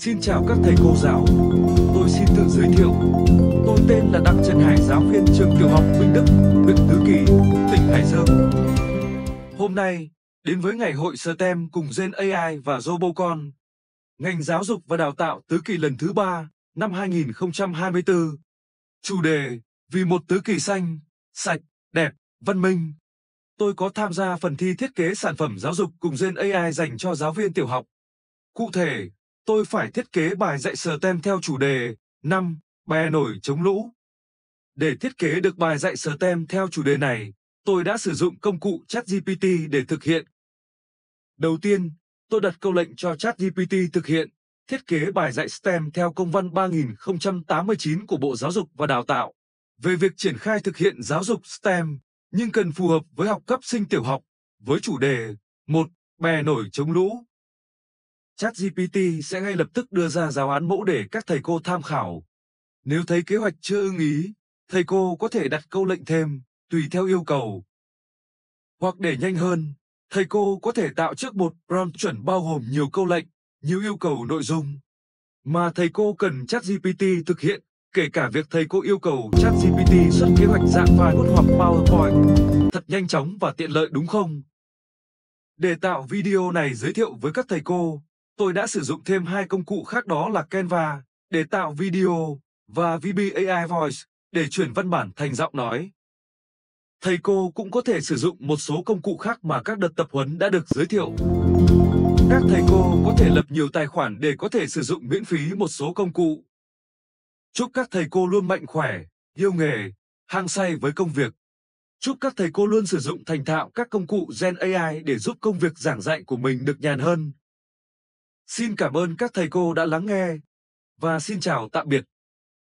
Xin chào các thầy cô giáo. Tôi xin tự giới thiệu. Tôi tên là Đặng Trần Hải, giáo viên trường tiểu học Minh Đức, huyện Tứ Kỳ, tỉnh Hải Dương. Hôm nay, đến với ngày hội STEM cùng Gen AI và Robocon. Ngành giáo dục và đào tạo Tứ Kỳ lần thứ ba năm 2024. Chủ đề, vì một Tứ Kỳ xanh, sạch, đẹp, văn minh. Tôi có tham gia phần thi thiết kế sản phẩm giáo dục cùng Gen AI dành cho giáo viên tiểu học. Cụ thể, tôi phải thiết kế bài dạy STEM theo chủ đề 5. Bè nổi chống lũ. Để thiết kế được bài dạy STEM theo chủ đề này, tôi đã sử dụng công cụ ChatGPT để thực hiện. Đầu tiên, tôi đặt câu lệnh cho ChatGPT thực hiện thiết kế bài dạy STEM theo công văn 3089 của Bộ Giáo dục và Đào tạo về việc triển khai thực hiện giáo dục STEM nhưng cần phù hợp với học cấp sinh tiểu học với chủ đề 1. Bè nổi chống lũ ChatGPT sẽ ngay lập tức đưa ra giáo án mẫu để các thầy cô tham khảo. Nếu thấy kế hoạch chưa ưng ý, thầy cô có thể đặt câu lệnh thêm, tùy theo yêu cầu. Hoặc để nhanh hơn, thầy cô có thể tạo trước một prompt chuẩn bao gồm nhiều câu lệnh, nhiều yêu cầu nội dung mà thầy cô cần ChatGPT thực hiện, kể cả việc thầy cô yêu cầu ChatGPT xuất kế hoạch dạng file hoặc PowerPoint thật nhanh chóng và tiện lợi đúng không? Để tạo video này giới thiệu với các thầy cô, Tôi đã sử dụng thêm hai công cụ khác đó là Canva để tạo video và VB AI Voice để chuyển văn bản thành giọng nói. Thầy cô cũng có thể sử dụng một số công cụ khác mà các đợt tập huấn đã được giới thiệu. Các thầy cô có thể lập nhiều tài khoản để có thể sử dụng miễn phí một số công cụ. Chúc các thầy cô luôn mạnh khỏe, yêu nghề, hăng say với công việc. Chúc các thầy cô luôn sử dụng thành thạo các công cụ Gen AI để giúp công việc giảng dạy của mình được nhàn hơn. Xin cảm ơn các thầy cô đã lắng nghe và xin chào tạm biệt.